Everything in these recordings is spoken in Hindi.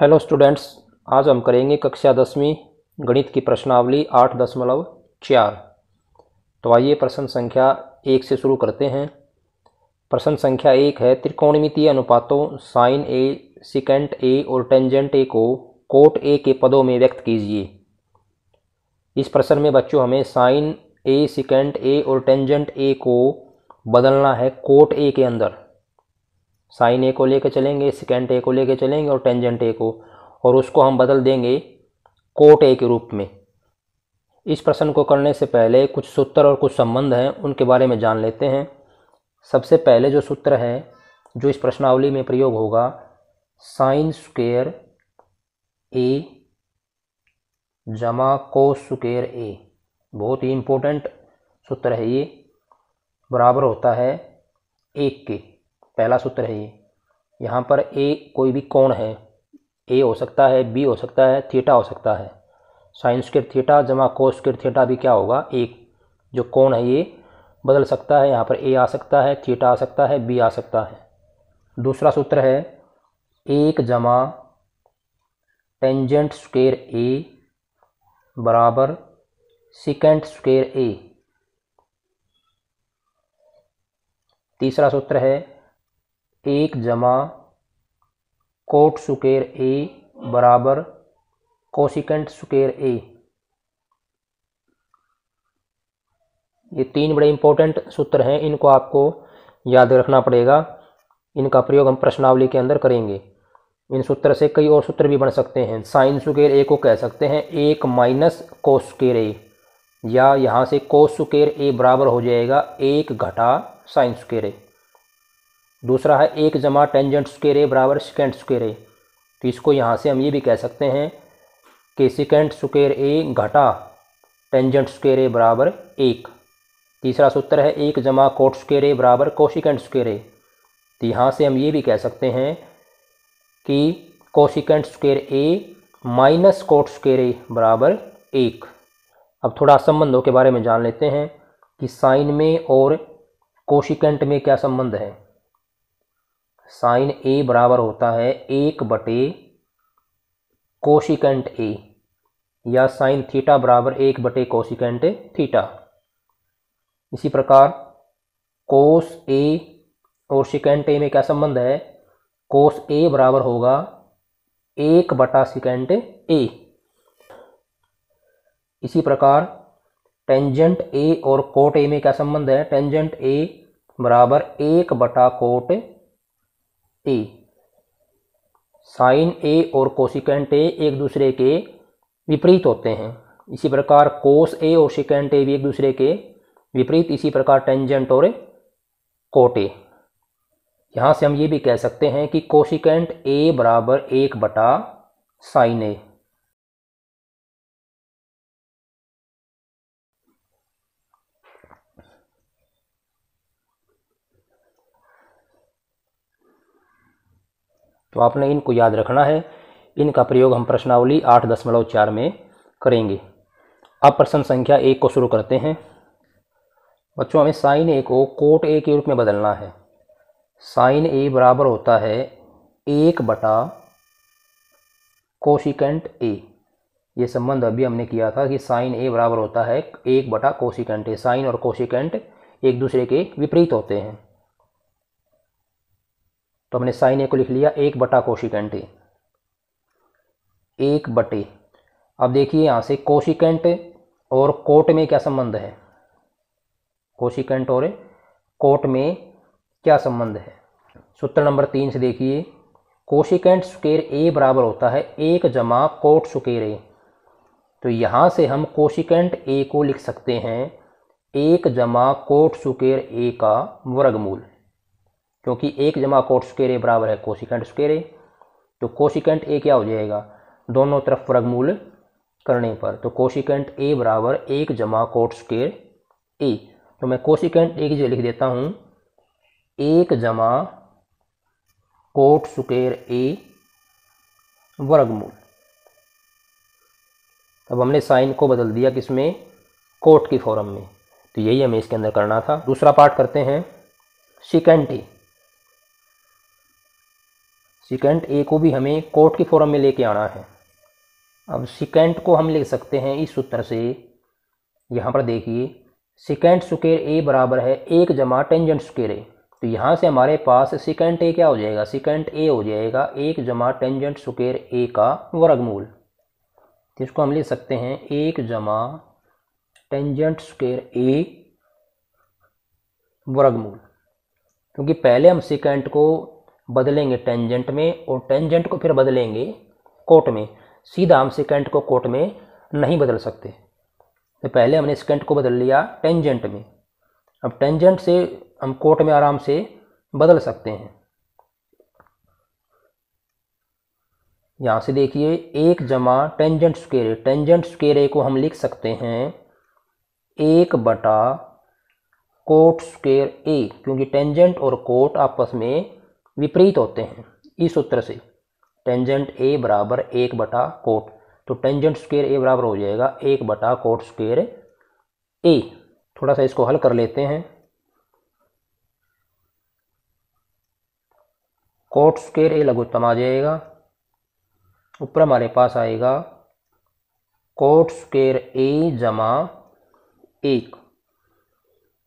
हेलो स्टूडेंट्स आज हम करेंगे कक्षा दसवीं गणित की प्रश्नावली आठ दशमलव चार तो आइए प्रश्न संख्या एक से शुरू करते हैं प्रश्न संख्या एक है त्रिकोणमितीय अनुपातों साइन ए सिकेंट ए और टेंजेंट ए को कोट ए के पदों में व्यक्त कीजिए इस प्रश्न में बच्चों हमें साइन ए सिकेंट ए और टेंजेंट ए को बदलना है कोट ए के अंदर साइन ए को लेकर चलेंगे सिकेंट ए को लेकर चलेंगे और टेंजेंट ए को और उसको हम बदल देंगे कोट ए के रूप में इस प्रश्न को करने से पहले कुछ सूत्र और कुछ संबंध हैं उनके बारे में जान लेते हैं सबसे पहले जो सूत्र है जो इस प्रश्नावली में प्रयोग होगा साइन स्क्वेयर ए जमा को स्क्वेयर ए बहुत ही इम्पोर्टेंट सूत्र है ये बराबर होता है एक के पहला सूत्र है ये यहाँ पर ए कोई भी कोण है ए हो सकता है बी हो सकता है थीटा हो सकता है साइन स्केर थीटा जमा कोस स्केर थीटा भी क्या होगा एक जो कोण है ये बदल सकता है यहाँ पर ए आ सकता है थीटा आ सकता है बी आ सकता है दूसरा सूत्र है एक जमा टेंजेंट स्क्वेयर ए बराबर सिकेंट स्क्वेयर ए तीसरा सूत्र है एक जमा कोट सुकेर ए बराबर कोशिकेंट सुकेर ए ये तीन बड़े इंपॉर्टेंट सूत्र हैं इनको आपको याद रखना पड़ेगा इनका प्रयोग हम प्रश्नावली के अंदर करेंगे इन सूत्र से कई और सूत्र भी बन सकते हैं साइन सुकेर ए को कह सकते हैं एक माइनस सुकेर ए या यहाँ से सुकेर ए बराबर हो जाएगा एक घटा साइन सुकेर ए दूसरा है एक जमा टेंजेंट स्केर ए बराबर सिकेंड स्केर ए तो इसको यहाँ से हम ये भी कह सकते हैं कि सिकेंड स्क्वेयर ए घटा टेंजेंट स्केर ए बराबर एक तीसरा सूत्र है एक जमा कोट स्क्वेयर ए बराबर कोशिकेंड स्केर ए तो यहाँ से हम ये भी कह सकते हैं कि cosecant square A minus cot square A बराबर एक अब थोड़ा संबंधों के बारे में जान लेते हैं कि साइन में और कोशिकेंट में क्या संबंध है साइन ए बराबर होता है एक बटे कोशिकेंट ए या साइन थीटा बराबर एक बटे कोशिकेंट थीटा इसी प्रकार कोस ए और सिकेंट ए में क्या संबंध है कोस ए बराबर होगा एक बटा सिकेंट ए इसी प्रकार टेंजेंट ए और कोट ए में क्या संबंध है टेंजेंट ए बराबर एक बटा कोट ए साइन ए और कोशिकेंट ए एक दूसरे के विपरीत होते हैं इसी प्रकार कोस ए और सिकेंट ए भी एक दूसरे के विपरीत इसी प्रकार टेंजेंट और कोट ए यहाँ से हम ये भी कह सकते हैं कि कोशिकेंट ए बराबर एक बटा साइन ए तो आपने इनको याद रखना है इनका प्रयोग हम प्रश्नावली आठ दशमलव चार में करेंगे अब प्रश्न संख्या एक को शुरू करते हैं बच्चों हमें साइन ए को कोट ए के रूप में बदलना है साइन ए बराबर होता है एक बटा कोशिकेंट ए ये संबंध अभी हमने किया था कि साइन ए बराबर होता है एक बटा कोशिकेंट ए साइन और कोशिकेंट एक दूसरे के विपरीत होते हैं तो हमने साइन ए को लिख लिया एक बटा कोशिकेंट एक बटे अब देखिए यहाँ से कोशिकेंट और कोट में क्या संबंध है कोशिकेंट और कोट में क्या संबंध है सूत्र नंबर तीन से देखिए कोशिकेंट सुकेर ए बराबर होता है एक जमा कोट सुकेर ए तो यहाँ से हम कोशिकेंट ए को लिख सकते हैं एक जमा कोट सुकेर ए का वर्गमूल क्योंकि एक जमा कोट स्केरे बराबर है कोसिकेंट स्केरे तो कोशिकेंट ए क्या हो जाएगा दोनों तरफ वर्गमूल करने पर तो कोशिकेंट ए बराबर एक जमा कोट स्केर ए तो मैं कोशिकेंट ए की जगह लिख देता हूँ एक जमा कोट स्केयर ए वर्गमूल अब हमने साइन को बदल दिया किसमें कोट की फॉर्म में तो यही हमें इसके अंदर करना था दूसरा पार्ट करते हैं सिकेंट ए सिकेंट ए को भी हमें कोर्ट के फॉर्म में लेके आना है अब सिकेंट को हम ले सकते हैं इस सूत्र से यहाँ पर देखिए सिकेंट स्केर ए बराबर है एक जमा टेंजेंट स्केर ए तो यहाँ से हमारे पास सिकेंट ए क्या हो जाएगा सिकेंट ए हो जाएगा एक जमा टेंजेंट सुकेर ए का वर्गमूल तो इसको हम ले सकते हैं एक जमा टेंजेंट स्केर ए वर्गमूल क्योंकि पहले हम सिकेंट को बदलेंगे टेंजेंट में और टेंजेंट को फिर बदलेंगे कोट में सीधा हम सिकेंट को कोट में नहीं बदल सकते तो पहले हमने सिकेंट को बदल लिया टेंजेंट में अब टेंजेंट से हम कोट में आराम से बदल सकते हैं यहाँ से देखिए एक जमा टेंजेंट स्केरे टेंजेंट स्केरे को हम लिख सकते हैं एक बटा कोट स्क्वेयर ए क्योंकि टेंजेंट और कोट आपस में विपरीत होते हैं इस सूत्र से टेंजेंट ए बराबर एक बटा कोट तो टेंजेंट स्क्वेयर ए बराबर हो जाएगा एक बटा कोट स्क्वेयर ए थोड़ा सा इसको हल कर लेते हैं कोट स्क्वेयर ए लघुत्तम आ जाएगा ऊपर हमारे पास आएगा कोट स्क्वेयर ए जमा एक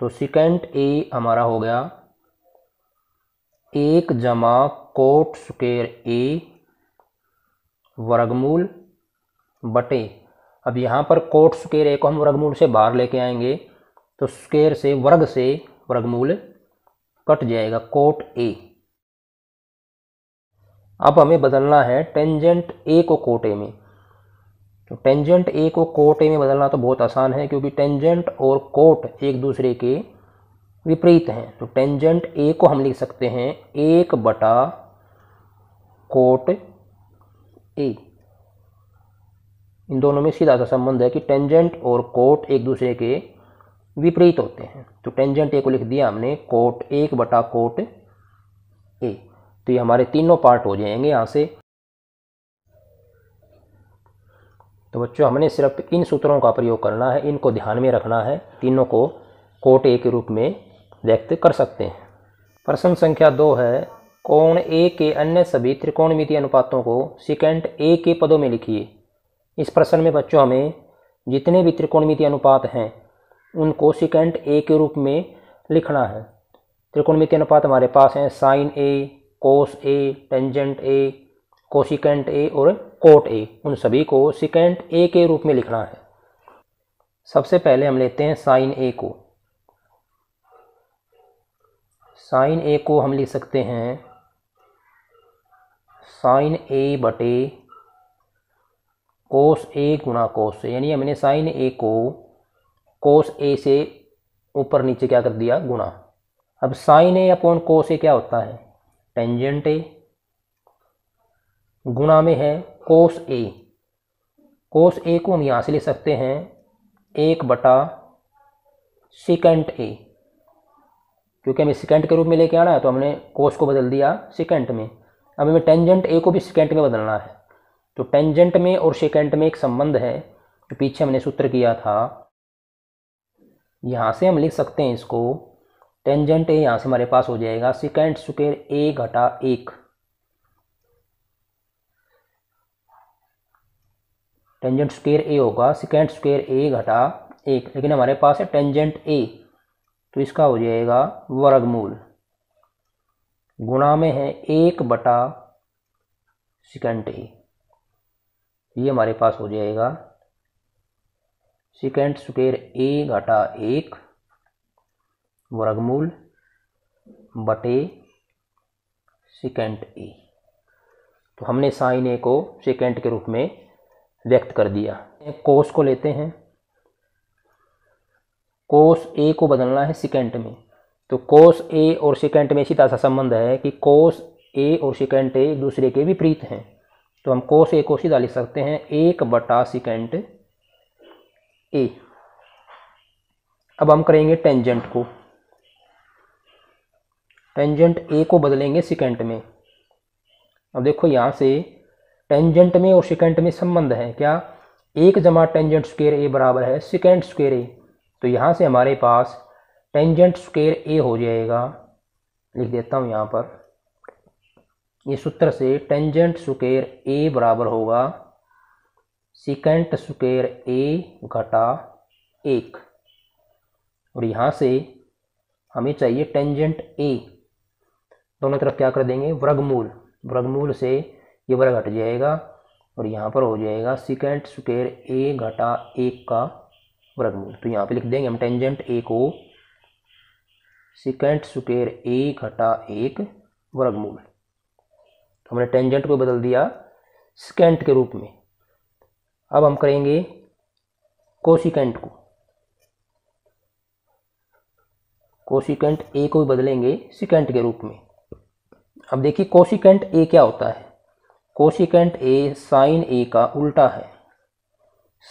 तो सिकेंट ए हमारा हो गया एक जमा कोट स्क्वेयर ए वर्गमूल बटे अब यहाँ पर कोट स्क्वेयर ए को हम वर्गमूल से बाहर लेके आएंगे तो स्क्वेयर से वर्ग से वर्गमूल कट जाएगा कोट ए अब हमें बदलना है टेंजेंट ए को कोट ए में तो टेंजेंट ए को कोट ए में बदलना तो बहुत आसान है क्योंकि टेंजेंट और कोट एक दूसरे के विपरीत हैं तो टेंजेंट ए को हम लिख सकते हैं एक बटा कोट ए इन दोनों में सीधा सा संबंध है कि टेंजेंट और कोट एक दूसरे के विपरीत होते हैं तो टेंजेंट ए को लिख दिया हमने कोट एक बटा कोट ए तो ये हमारे तीनों पार्ट हो जाएंगे यहाँ से तो बच्चों हमने सिर्फ इन सूत्रों का प्रयोग करना है इनको ध्यान में रखना है तीनों को कोट ए के रूप में व्यक्त कर सकते हैं प्रश्न संख्या दो है कोण ए के अन्य सभी त्रिकोणमितीय अनुपातों को सिकेंट ए के पदों में लिखिए इस प्रश्न में बच्चों हमें जितने भी त्रिकोणमिति अनुपात हैं उनको सिकेंट ए के रूप में लिखना है त्रिकोणमिति अनुपात हमारे पास हैं sine A cos A tangent A cosecant A और कोट ए उन सभी को सिकेंट ए के रूप में लिखना है सबसे पहले हम लेते हैं साइन ए को साइन ए को हम लिख सकते हैं साइन ए बटे कोस ए गुणा कोस से यानी हमने साइन ए को कोस ए से ऊपर नीचे क्या कर दिया गुणा अब साइन ए अपॉन कोस ए क्या होता है टेंजेंट ए गुणा में है कोस ए कोस ए को हम यहाँ से ले सकते हैं एक बटा सिकेंट ए क्योंकि हमें सिकेंट के रूप में लेके आना है तो हमने कोस को बदल दिया सिकेंट में अब हमें टेंजेंट ए को भी सिकेंट में बदलना है तो टेंजेंट में और सिकेंट में एक संबंध है जो तो पीछे हमने सूत्र किया था यहाँ से हम लिख सकते हैं इसको टेंजेंट ए यहाँ से हमारे पास हो जाएगा सिकेंट स्क्र ए घटा एक टेंजेंट स्क्र ए होगा सिकेंट स्क्र ए घटा एक लेकिन हमारे पास है टेंजेंट ए तो इसका हो जाएगा वर्गमूल गुणा में है एक बटा सिकेंड ए ये हमारे पास हो जाएगा सिकेंड स्क्वेयर ए घटा एक वर्गमूल बटे सिकेंड ए तो हमने साइन ए को सेकेंड के रूप में व्यक्त कर दिया कोस को लेते हैं कोस ए को बदलना है सिकेंट में तो कोस ए और सिकेंट में सीधा सा संबंध है कि कोस ए और सिकेंट ए एक दूसरे के विपरीत हैं तो हम कोस ए को सीधा लिख सकते हैं एक बटा सिकेंट ए अब हम करेंगे टेंजेंट को टेंजेंट ए को बदलेंगे सिकेंट में अब देखो यहाँ से टेंजेंट में और सिकेंट में संबंध है क्या एक जमा टेंजेंट स्क्वेयर ए बराबर है सिकेंट स्क्वेयर ए तो यहाँ से हमारे पास टेंजेंट स्केयर ए हो जाएगा लिख देता हूँ यहाँ पर ये सूत्र से टेंजेंट स्केयर ए बराबर होगा सिकेंट स्केयर ए घटा एक और यहाँ से हमें चाहिए टेंजेंट ए दोनों तरफ क्या कर देंगे वर्गमूल वर्गमूल से ये वर्ग हट जाएगा और यहाँ पर हो जाएगा सिकेंट स्केयर ए घटा एक का वर्गमूल तो यहाँ पे लिख देंगे हम टेंजेंट ए को सिकेंट स्क्वेयर ए घटा एक वर्गमूल तो हमने टेंजेंट को बदल दिया सिकेंट के रूप में अब हम करेंगे कोसिकेंट को कोसिकेंट ए को भी बदलेंगे सिकेंट के रूप में अब देखिए कोसिकेंट ए क्या होता है कोसिकेंट ए साइन ए का उल्टा है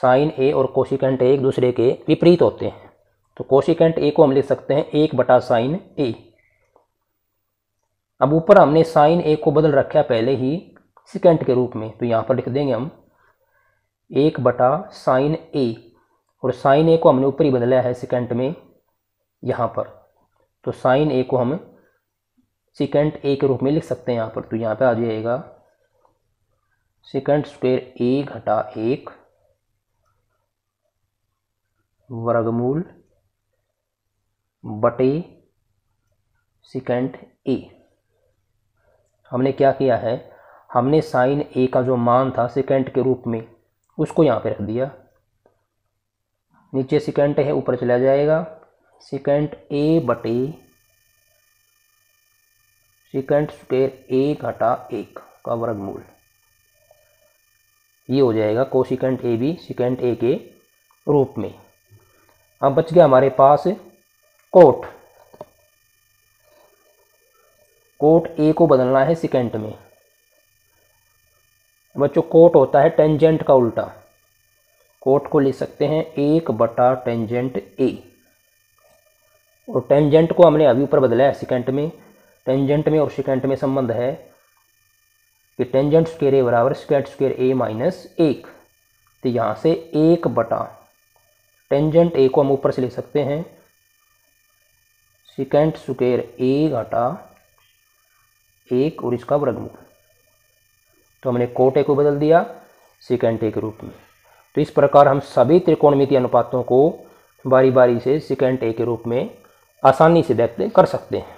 साइन ए और कोशिकेंट ए एक दूसरे के विपरीत होते हैं तो कोशिकेंट ए को हम लिख सकते हैं एक बटा साइन ए अब ऊपर हमने साइन ए को बदल रखा पहले ही सिकेंट के रूप में तो यहाँ पर लिख देंगे हम एक बटा साइन ए और साइन ए को हमने ऊपर ही बदला है सिकेंट में यहाँ पर तो साइन ए को हम सिकेंट ए के रूप में लिख सकते हैं यहाँ पर तो यहाँ पे आ जाएगा सिकेंट स्क्वेयर ए घटा एक वर्गमूल बटे सिकेंट ए हमने क्या किया है हमने साइन ए का जो मान था सिकेंट के रूप में उसको यहाँ पे रख दिया नीचे सिकेंट है ऊपर चला जाएगा सिकेंट ए बटे सिकेंट स्क्वेयर ए घटा एक का वर्गमूल ये हो जाएगा सिकेंड ए भी सिकेंट ए के रूप में अब हाँ, बच गया हमारे पास कोट कोट ए को बदलना है सेकेंड में बच्चों कोट होता है टेंजेंट का उल्टा कोट को ले सकते हैं एक बटा टेंजेंट ए और टेंजेंट को हमने अभी ऊपर बदला है सेकेंड में टेंजेंट में और सेकेंड में संबंध है कि टेंजेंट स्क्र ए बराबर स्क्वेट स्क्वेयर ए माइनस एक तो यहाँ से एक बटा टेंजेंट ए को हम ऊपर से लिख सकते हैं सिकेंट सुकेर ए घाटा एक और इसका वर्गमूल तो हमने कोट ए को बदल दिया सिकेंट ए के रूप में तो इस प्रकार हम सभी त्रिकोणमिति अनुपातों को बारी बारी से सिकेंट ए के रूप में आसानी से व्यक्त कर सकते हैं